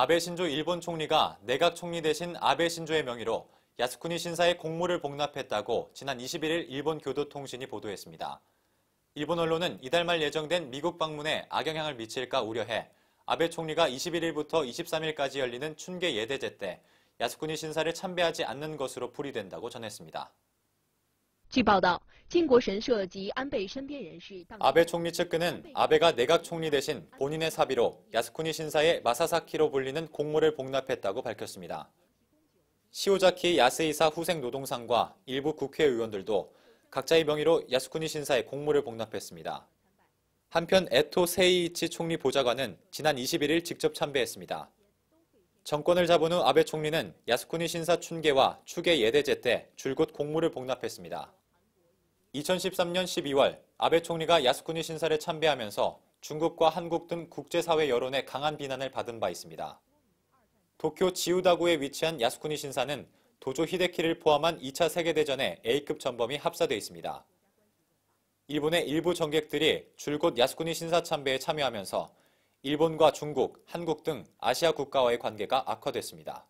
아베 신조 일본 총리가 내각 총리 대신 아베 신조의 명의로 야스쿠니 신사의 공모를 복납했다고 지난 21일 일본 교도통신이 보도했습니다. 일본 언론은 이달 말 예정된 미국 방문에 악영향을 미칠까 우려해 아베 총리가 21일부터 23일까지 열리는 춘계 예대제 때 야스쿠니 신사를 참배하지 않는 것으로 풀이된다고 전했습니다. 据报道，金国神社及安倍身边人士。 아베 총리 측근은 아베가 내각 총리 대신 본인의 사비로 야스쿠니 신사의 마사사키로 불리는 공물을 복납했다고 밝혔습니다. 시오자키 야스이사 후생 노동상과 일부 국회의원들도 각자의 명의로 야스쿠니 신사의 공물을 복납했습니다. 한편 에토 세이이치 총리 보좌관은 지난 21일 직접 참배했습니다. 정권을 잡은 후 아베 총리는 야스쿠니 신사 춘계와 추계 예대제 때 줄곧 공무를 복납했습니다. 2013년 12월 아베 총리가 야스쿠니 신사를 참배하면서 중국과 한국 등 국제사회 여론의 강한 비난을 받은 바 있습니다. 도쿄 지우다구에 위치한 야스쿠니 신사는 도조 히데키를 포함한 2차 세계대전의 A급 전범이 합사되어 있습니다. 일본의 일부 정객들이 줄곧 야스쿠니 신사 참배에 참여하면서 일본과 중국, 한국 등 아시아 국가와의 관계가 악화됐습니다.